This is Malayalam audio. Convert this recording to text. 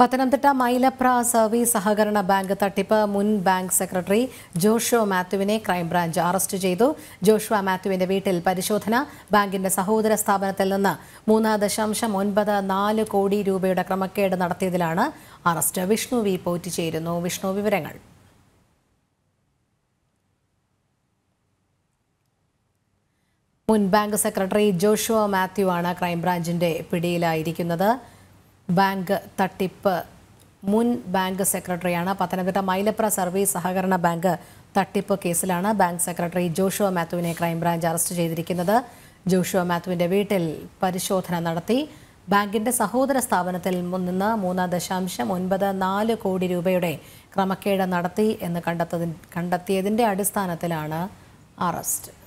പത്തനംതിട്ട മൈലപ്ര സർവീസ് സഹകരണ ബാങ്ക് തട്ടിപ്പ് മുൻ ബാങ്ക് സെക്രട്ടറി ജോഷോ മാത്യുവിനെ ക്രൈംബ്രാഞ്ച് അറസ്റ്റ് ചെയ്തു ജോഷുവ മാത്യുവിന്റെ വീട്ടിൽ പരിശോധന ബാങ്കിന്റെ സഹോദര സ്ഥാപനത്തിൽ നിന്ന് മൂന്ന് ദശാംശം ഒൻപത് നാല് കോടി രൂപയുടെ ക്രമക്കേട് നടത്തിയതിലാണ് അറസ്റ്റ് വിഷ്ണു വി പോറ്റിച്ചേരുന്നു വിഷ്ണു വിവരങ്ങൾ മുൻ ബാങ്ക് സെക്രട്ടറി ജോഷുവ മാത്യു ആണ് ക്രൈംബ്രാഞ്ചിന്റെ പിടിയിലായിരിക്കുന്നത് ബാങ്ക് തട്ടിപ്പ് മുൻ ബാങ്ക് സെക്രട്ടറിയാണ് പത്തനംതിട്ട മൈലപ്ര സർവീസ് സഹകരണ ബാങ്ക് തട്ടിപ്പ് കേസിലാണ് ബാങ്ക് സെക്രട്ടറി ജോഷുവ മാത്യുവിനെ ക്രൈംബ്രാഞ്ച് അറസ്റ്റ് ചെയ്തിരിക്കുന്നത് ജോഷുവ മാത്യുവിന്റെ വീട്ടിൽ പരിശോധന നടത്തി ബാങ്കിന്റെ സഹോദര സ്ഥാപനത്തിൽ നിന്ന് മൂന്ന് ദശാംശം ഒൻപത് നാല് കോടി രൂപയുടെ ക്രമക്കേട് നടത്തി എന്ന് കണ്ടെത്തതി കണ്ടെത്തിയതിന്റെ അടിസ്ഥാനത്തിലാണ് അറസ്റ്റ്